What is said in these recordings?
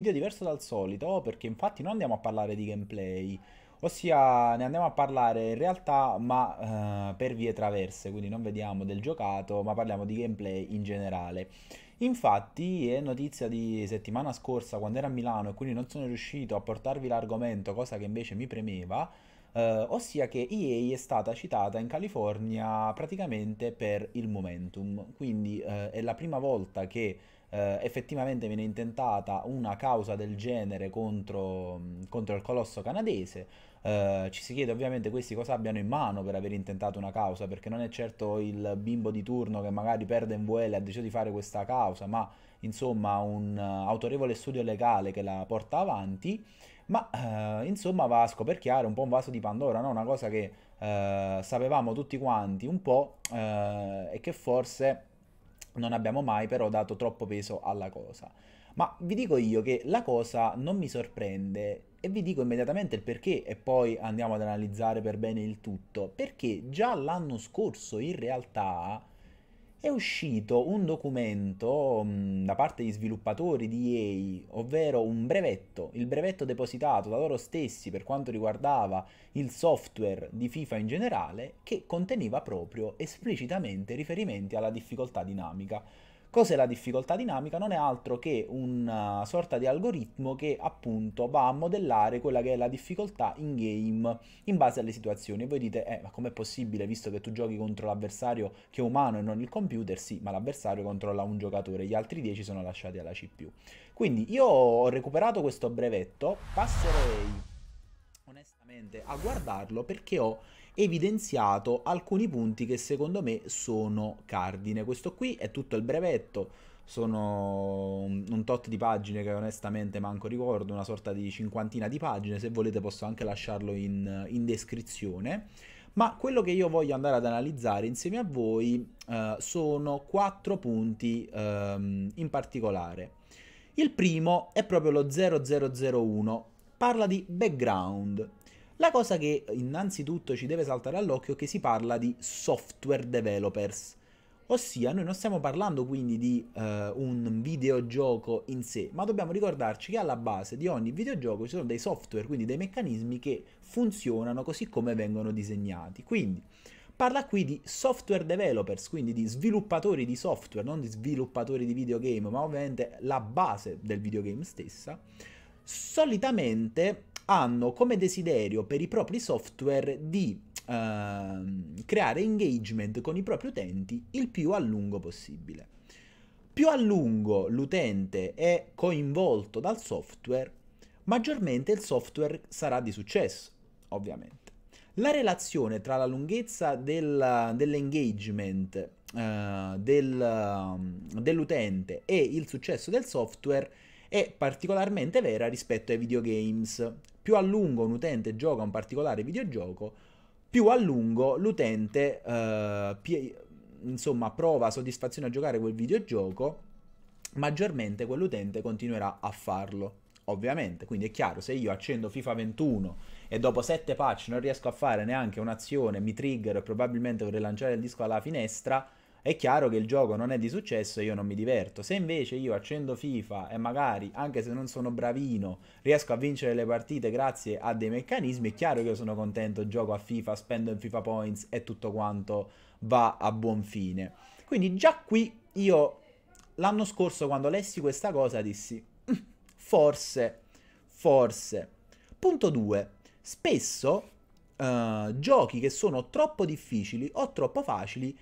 video diverso dal solito perché infatti non andiamo a parlare di gameplay ossia ne andiamo a parlare in realtà ma uh, per vie traverse quindi non vediamo del giocato ma parliamo di gameplay in generale infatti è notizia di settimana scorsa quando ero a Milano e quindi non sono riuscito a portarvi l'argomento cosa che invece mi premeva eh, ossia che EA è stata citata in California praticamente per il momentum, quindi eh, è la prima volta che eh, effettivamente viene intentata una causa del genere contro, contro il colosso canadese. Uh, ci si chiede ovviamente questi cosa abbiano in mano per aver intentato una causa, perché non è certo il bimbo di turno che magari perde in VL e ha deciso di fare questa causa, ma insomma un uh, autorevole studio legale che la porta avanti ma eh, insomma va a scoperchiare un po' un vaso di Pandora, no? una cosa che eh, sapevamo tutti quanti un po' eh, e che forse non abbiamo mai però dato troppo peso alla cosa. Ma vi dico io che la cosa non mi sorprende e vi dico immediatamente il perché e poi andiamo ad analizzare per bene il tutto, perché già l'anno scorso in realtà è uscito un documento mm, da parte degli sviluppatori di EA, ovvero un brevetto, il brevetto depositato da loro stessi per quanto riguardava il software di FIFA in generale, che conteneva proprio esplicitamente riferimenti alla difficoltà dinamica. Cos'è la difficoltà dinamica? Non è altro che una sorta di algoritmo che appunto va a modellare quella che è la difficoltà in game in base alle situazioni. E voi dite, eh, ma com'è possibile visto che tu giochi contro l'avversario che è umano e non il computer? Sì, ma l'avversario controlla un giocatore, gli altri 10 sono lasciati alla CPU. Quindi io ho recuperato questo brevetto, passerei onestamente a guardarlo perché ho evidenziato alcuni punti che secondo me sono cardine. Questo qui è tutto il brevetto, sono un tot di pagine che onestamente manco ricordo, una sorta di cinquantina di pagine, se volete posso anche lasciarlo in, in descrizione. Ma quello che io voglio andare ad analizzare insieme a voi eh, sono quattro punti ehm, in particolare. Il primo è proprio lo 0001, parla di background. La cosa che innanzitutto ci deve saltare all'occhio è che si parla di software developers. Ossia, noi non stiamo parlando quindi di uh, un videogioco in sé, ma dobbiamo ricordarci che alla base di ogni videogioco ci sono dei software, quindi dei meccanismi che funzionano così come vengono disegnati. Quindi parla qui di software developers, quindi di sviluppatori di software, non di sviluppatori di videogame, ma ovviamente la base del videogame stessa. Solitamente hanno come desiderio per i propri software di uh, creare engagement con i propri utenti il più a lungo possibile. Più a lungo l'utente è coinvolto dal software, maggiormente il software sarà di successo, ovviamente. La relazione tra la lunghezza del, dell'engagement uh, del, uh, dell'utente e il successo del software è particolarmente vera rispetto ai videogames, più a lungo un utente gioca un particolare videogioco, più a lungo l'utente eh, pie- insomma, prova soddisfazione a giocare quel videogioco, maggiormente quell'utente continuerà a farlo. Ovviamente, quindi è chiaro, se io accendo FIFA 21 e dopo 7 patch non riesco a fare neanche un'azione, mi trigger e probabilmente vorrei lanciare il disco alla finestra, è chiaro che il gioco non è di successo e io non mi diverto. Se invece io accendo FIFA e magari, anche se non sono bravino, riesco a vincere le partite grazie a dei meccanismi, è chiaro che io sono contento, gioco a FIFA, spendo in FIFA Points e tutto quanto va a buon fine. Quindi già qui io l'anno scorso quando lessi questa cosa dissi mm, forse, forse. Punto 2. Spesso uh, giochi che sono troppo difficili o troppo facili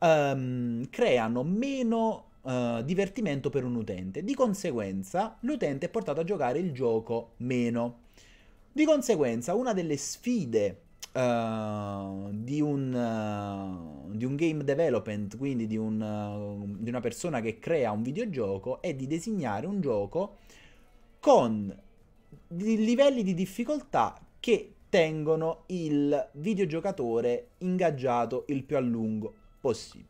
um, creano meno Uh, divertimento per un utente. Di conseguenza, l'utente è portato a giocare il gioco meno. Di conseguenza, una delle sfide uh, di, un, uh, di, un, game development, quindi di, un, di una persona che crea un videogioco, è di designare un gioco con livelli di difficoltà che tengono il videogiocatore ingaggiato il più a lungo possibile.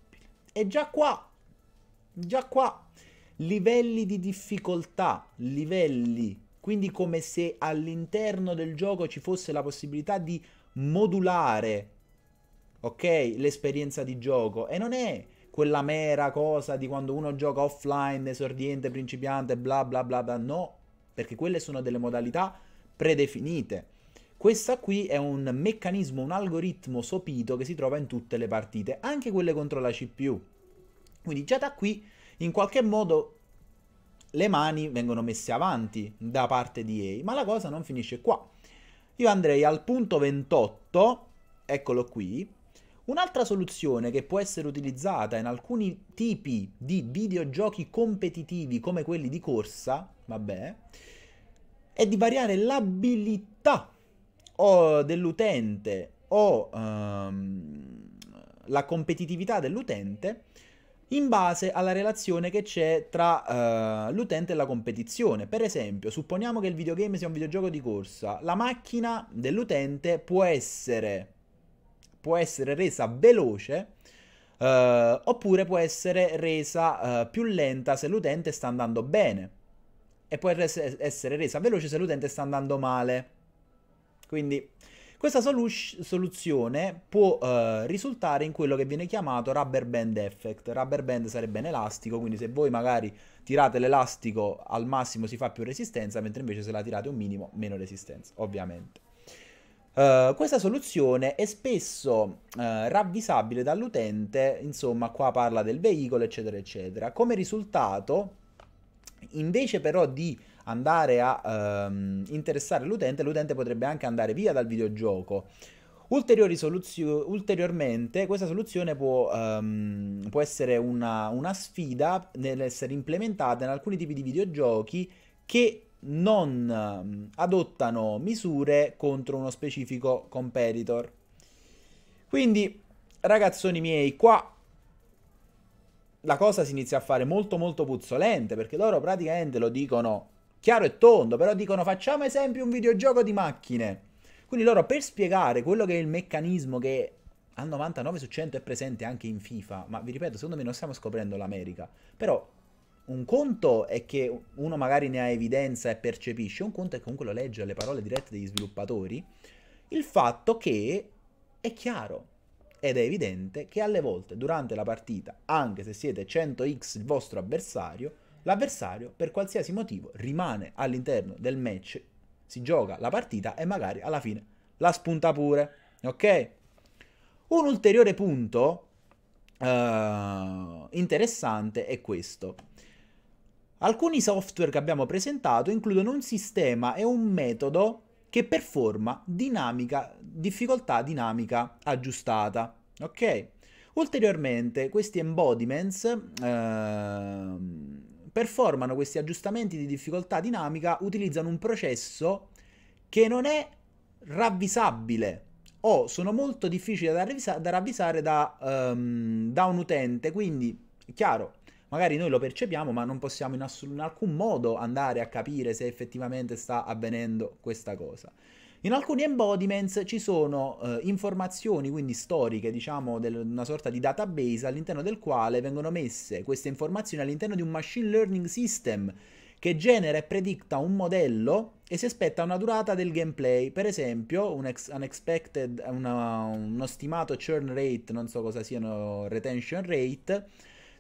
E già qua, già qua, livelli di difficoltà, livelli, quindi come se all'interno del gioco ci fosse la possibilità di modulare, ok, l'esperienza di gioco. E non è quella mera cosa di quando uno gioca offline, esordiente, principiante, bla bla bla bla, no, perché quelle sono delle modalità predefinite. Questa qui è un meccanismo, un algoritmo sopito che si trova in tutte le partite, anche quelle contro la CPU. Quindi già da qui, in qualche modo, le mani vengono messe avanti da parte di EI, ma la cosa non finisce qua. Io andrei al punto 28, eccolo qui. Un'altra soluzione che può essere utilizzata in alcuni tipi di videogiochi competitivi come quelli di corsa, vabbè, è di variare l'abilità o dell'utente o ehm, la competitività dell'utente in base alla relazione che c'è tra eh, l'utente e la competizione. Per esempio, supponiamo che il videogame sia un videogioco di corsa, la macchina dell'utente può essere, può essere resa veloce eh, oppure può essere resa eh, più lenta se l'utente sta andando bene e può essere resa veloce se l'utente sta andando male. Quindi questa solu- soluzione può eh, risultare in quello che viene chiamato rubber band effect. Rubber band sarebbe un elastico, quindi se voi magari tirate l'elastico al massimo si fa più resistenza, mentre invece se la tirate un minimo meno resistenza, ovviamente. Uh, questa soluzione è spesso uh, ravvisabile dall'utente, insomma qua parla del veicolo eccetera eccetera. Come risultato, invece però di andare a ehm, interessare l'utente, l'utente potrebbe anche andare via dal videogioco. Ulteriori ulteriormente questa soluzione può, ehm, può essere una, una sfida nell'essere implementata in alcuni tipi di videogiochi che non ehm, adottano misure contro uno specifico competitor. Quindi, ragazzoni miei, qua la cosa si inizia a fare molto molto puzzolente perché loro praticamente lo dicono chiaro e tondo, però dicono facciamo esempio un videogioco di macchine. Quindi loro per spiegare quello che è il meccanismo che al 99 su 100 è presente anche in FIFA, ma vi ripeto, secondo me non stiamo scoprendo l'America, però un conto è che uno magari ne ha evidenza e percepisce, un conto è che comunque lo legge alle parole dirette degli sviluppatori, il fatto che è chiaro ed è evidente che alle volte durante la partita, anche se siete 100x il vostro avversario, l'avversario per qualsiasi motivo rimane all'interno del match, si gioca la partita e magari alla fine la spunta pure. Ok? Un ulteriore punto uh, interessante è questo. Alcuni software che abbiamo presentato includono un sistema e un metodo che performa dinamica, difficoltà dinamica aggiustata. Ok? Ulteriormente, questi embodiments uh, performano questi aggiustamenti di difficoltà dinamica utilizzano un processo che non è ravvisabile o sono molto difficili da, ravvisa- da ravvisare da, um, da, un utente, quindi è chiaro, magari noi lo percepiamo ma non possiamo in, ass- in alcun modo andare a capire se effettivamente sta avvenendo questa cosa. In alcuni embodiments ci sono eh, informazioni, quindi storiche, diciamo, del, una sorta di database all'interno del quale vengono messe queste informazioni all'interno di un machine learning system che genera e predicta un modello e si aspetta una durata del gameplay, per esempio un una, uno stimato churn rate, non so cosa siano retention rate,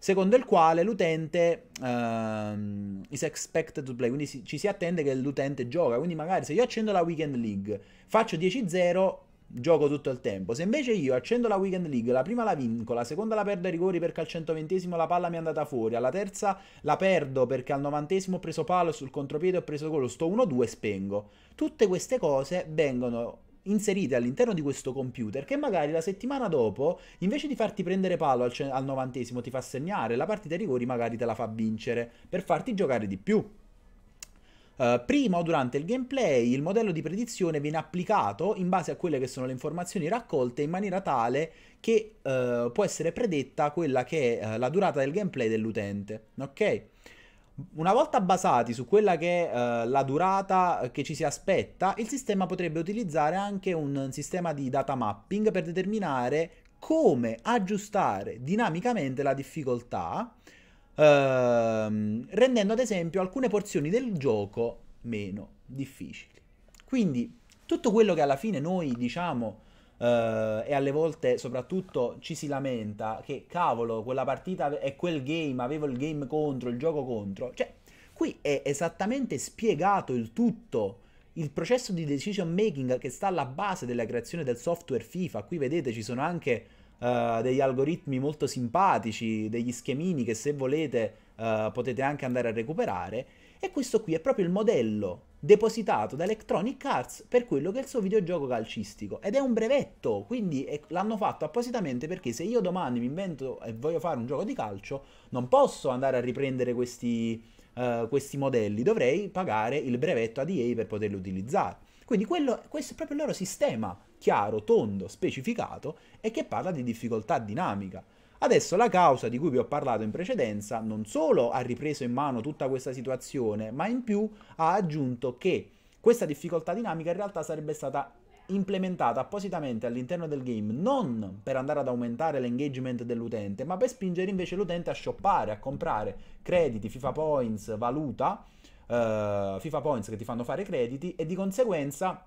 secondo il quale l'utente uh, is expected to play, quindi si, ci si attende che l'utente gioca, quindi magari se io accendo la Weekend League, faccio 10-0, gioco tutto il tempo. Se invece io accendo la Weekend League, la prima la vinco, la seconda la perdo ai rigori perché al 120 la palla mi è andata fuori, alla terza la perdo perché al 90 ho preso palo sul contropiede ho preso gol, sto 1-2 spengo. Tutte queste cose vengono inserite all'interno di questo computer che magari la settimana dopo, invece di farti prendere palo al, al novantesimo, ti fa segnare, la partita ai rigori magari te la fa vincere per farti giocare di più. Uh, prima o durante il gameplay il modello di predizione viene applicato in base a quelle che sono le informazioni raccolte in maniera tale che uh, può essere predetta quella che è uh, la durata del gameplay dell'utente, ok? una volta basati su quella che è uh, eh, la durata che ci si aspetta, il sistema potrebbe utilizzare anche un sistema di data mapping per determinare come aggiustare dinamicamente la difficoltà, uh, rendendo ad esempio alcune porzioni del gioco meno difficili. Quindi tutto quello che alla fine noi diciamo Uh, e alle volte soprattutto ci si lamenta che cavolo quella partita è quel game, avevo il game contro, il gioco contro, cioè qui è esattamente spiegato il tutto, il processo di decision making che sta alla base della creazione del software FIFA, qui vedete ci sono anche uh, degli algoritmi molto simpatici, degli schemini che se volete uh, potete anche andare a recuperare e questo qui è proprio il modello depositato da Electronic Arts per quello che è il suo videogioco calcistico ed è un brevetto, quindi è, l'hanno fatto appositamente perché se io domani mi invento e voglio fare un gioco di calcio non posso andare a riprendere questi, uh, questi modelli, dovrei pagare il brevetto ad EA per poterli utilizzare. Quindi quello, questo è proprio il loro sistema chiaro, tondo, specificato e che parla di difficoltà dinamica. Adesso la causa di cui vi ho parlato in precedenza non solo ha ripreso in mano tutta questa situazione, ma in più ha aggiunto che questa difficoltà dinamica in realtà sarebbe stata implementata appositamente all'interno del game non per andare ad aumentare l'engagement dell'utente, ma per spingere invece l'utente a shoppare, a comprare crediti, FIFA Points, valuta, uh, FIFA Points che ti fanno fare crediti e di conseguenza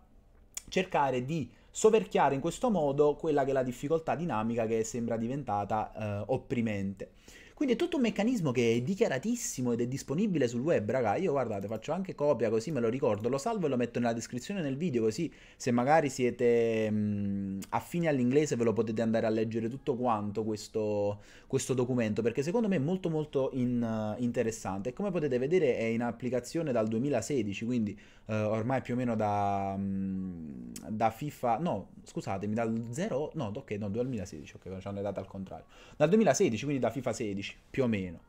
cercare di soverchiare in questo modo quella che è la difficoltà dinamica che sembra diventata eh, opprimente. Quindi è tutto un meccanismo che è dichiaratissimo ed è disponibile sul web, raga. Io guardate, faccio anche copia così me lo ricordo, lo salvo e lo metto nella descrizione del video così se magari siete mh, mm, affini all'inglese ve lo potete andare a leggere tutto quanto questo, questo documento perché secondo me è molto molto in, uh, interessante e come potete vedere è in applicazione dal 2016 quindi uh, ormai più o meno da, um, da FIFA no scusatemi dal 0 no ok no 2016 ok c'è le date al contrario dal 2016 quindi da FIFA 16 15 più o meno.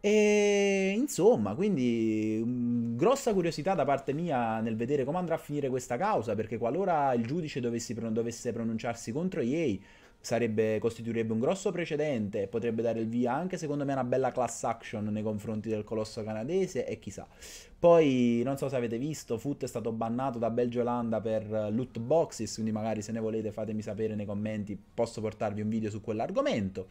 E insomma, quindi mm, grossa curiosità da parte mia nel vedere come andrà a finire questa causa, perché qualora il giudice dovesse pronunciarsi contro EA, sarebbe, costituirebbe un grosso precedente, potrebbe dare il via anche secondo me a una bella class action nei confronti del colosso canadese e chissà. Poi non so se avete visto, Foot è stato bannato da Belgio Olanda per loot boxes, quindi magari se ne volete fatemi sapere nei commenti, posso portarvi un video su quell'argomento.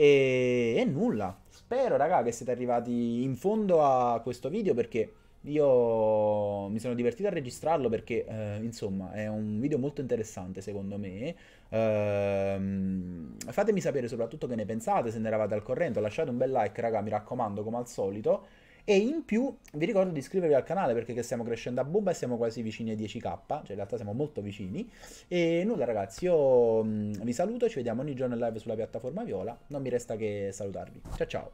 E, e nulla, spero raga che siete arrivati in fondo a questo video perché io mi sono divertito a registrarlo perché, eh, insomma, è un video molto interessante secondo me. Ehm, fatemi sapere soprattutto che ne pensate, se ne eravate al corrente. Lasciate un bel like, raga, mi raccomando, come al solito. E in più vi ricordo di iscrivervi al canale perché stiamo crescendo a bomba e siamo quasi vicini ai 10k, cioè in realtà siamo molto vicini. E nulla ragazzi, io mm, vi saluto, ci vediamo ogni giorno in live sulla piattaforma Viola, non mi resta che salutarvi. Ciao ciao!